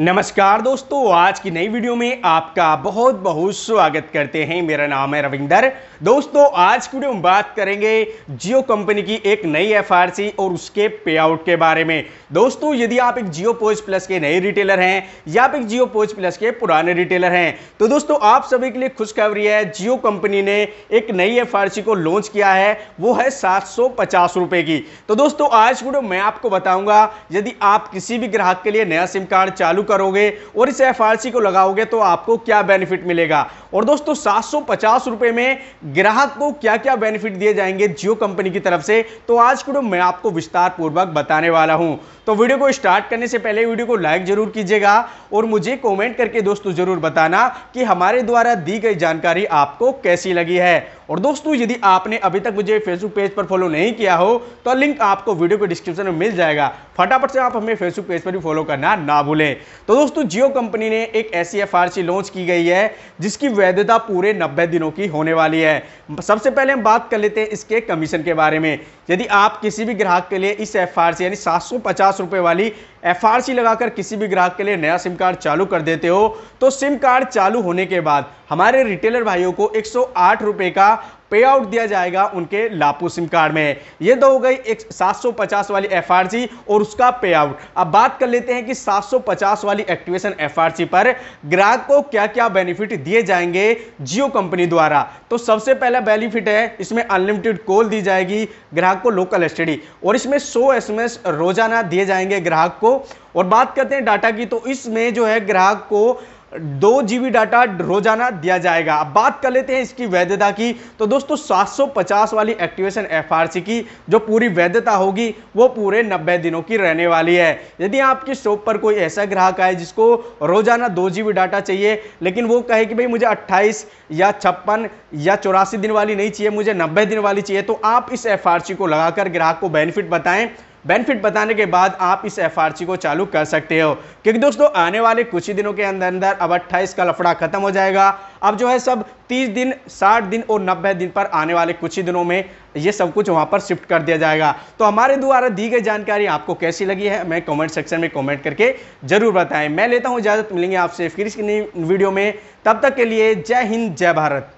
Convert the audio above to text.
नमस्कार दोस्तों आज की नई वीडियो में आपका बहुत बहुत स्वागत करते हैं मेरा नाम है रविंदर दोस्तों आज की वीडियो में बात करेंगे जियो कंपनी की एक नई एफआरसी और उसके पेआउट के बारे में दोस्तों यदि आप एक जियो पोज प्लस के नए रिटेलर हैं या आप एक जियो पोज प्लस के पुराने रिटेलर हैं तो दोस्तों आप सभी के लिए खुशखबरी है जियो कंपनी ने एक नई एफ को लॉन्च किया है वो है सात रुपए की तो दोस्तों आज वीडियो मैं आपको बताऊंगा यदि आप किसी भी ग्राहक के लिए नया सिम कार्ड चालू करोगे और इस एफ को लगाओगे तो आपको क्या बेनिफिट मिलेगा और दोस्तों सात रुपए में ग्राहक को क्या क्या बेनिफिट दिए जाएंगे जियो कंपनी की तरफ से तो आज को मैं आपको विस्तार पूर्वक बताने वाला हूं तो वीडियो को स्टार्ट करने से पहले वीडियो को लाइक जरूर कीजिएगा और मुझे कमेंट करके दोस्तों जरूर बताना कि हमारे द्वारा दी गई जानकारी आपको कैसी लगी है और दोस्तों यदि आपने अभी तक मुझे फेसबुक पेज पर फॉलो नहीं किया हो तो लिंक आपको वीडियो के डिस्क्रिप्शन में मिल जाएगा फटाफट से आप हमें फेसबुक पेज पर भी फॉलो करना ना भूलें तो दोस्तों जियो कंपनी ने एक ऐसी एफ लॉन्च की गई है जिसकी वैधता पूरे नब्बे दिनों की होने वाली है सबसे पहले हम बात कर लेते हैं इसके कमीशन के बारे में यदि आप किसी भी ग्राहक के लिए इस एफ यानी सात सौ वाली एफ लगाकर किसी भी ग्राहक के लिए नया सिम कार्ड चालू कर देते हो तो सिम कार्ड चालू होने के बाद हमारे रिटेलर भाइयों को एक सौ का पे आउट दिया जाएगा उनके लापू सिम कार्ड में ये दो तो हो गई एक 750 वाली एफ और उसका पे आउट अब बात कर लेते हैं कि 750 वाली एक्टिवेशन एफ पर ग्राहक को क्या क्या बेनिफिट दिए जाएंगे जियो कंपनी द्वारा तो सबसे पहला बेनिफिट है इसमें अनलिमिटेड कॉल दी जाएगी ग्राहक को लोकल स्टडी और इसमें सौ एस रोजाना दिए जाएंगे ग्राहक को और बात करते हैं डाटा की तो इसमें जो है ग्राहक को दो जीबी डाटा रोजाना दिया जाएगा अब बात कर लेते हैं इसकी वैधता की तो दोस्तों 750 वाली एक्टिवेशन एफआरसी की जो पूरी वैधता होगी वो पूरे 90 दिनों की रहने वाली है यदि आपकी शॉप पर कोई ऐसा ग्राहक आए जिसको रोजाना दो जीबी डाटा चाहिए लेकिन वो कहे कि भाई मुझे 28 या छप्पन या चौरासी दिन वाली नहीं चाहिए मुझे नब्बे दिन वाली चाहिए तो आप इस एफ को लगाकर ग्राहक को बेनिफिट बताएं बेनिफिट बताने के बाद आप इस एफ को चालू कर सकते हो क्योंकि दोस्तों आने वाले कुछ ही दिनों के अंदर अंदर अब अट्ठाईस का लफड़ा खत्म हो जाएगा अब जो है सब 30 दिन 60 दिन और 90 दिन पर आने वाले कुछ ही दिनों में ये सब कुछ वहाँ पर शिफ्ट कर दिया जाएगा तो हमारे द्वारा दी गई जानकारी आपको कैसी लगी है मैं कमेंट सेक्शन में कमेंट करके जरूर बताएं मैं लेता हूँ इजाज़त मिलेंगे आपसे फिर इस वीडियो में तब तक के लिए जय हिंद जय भारत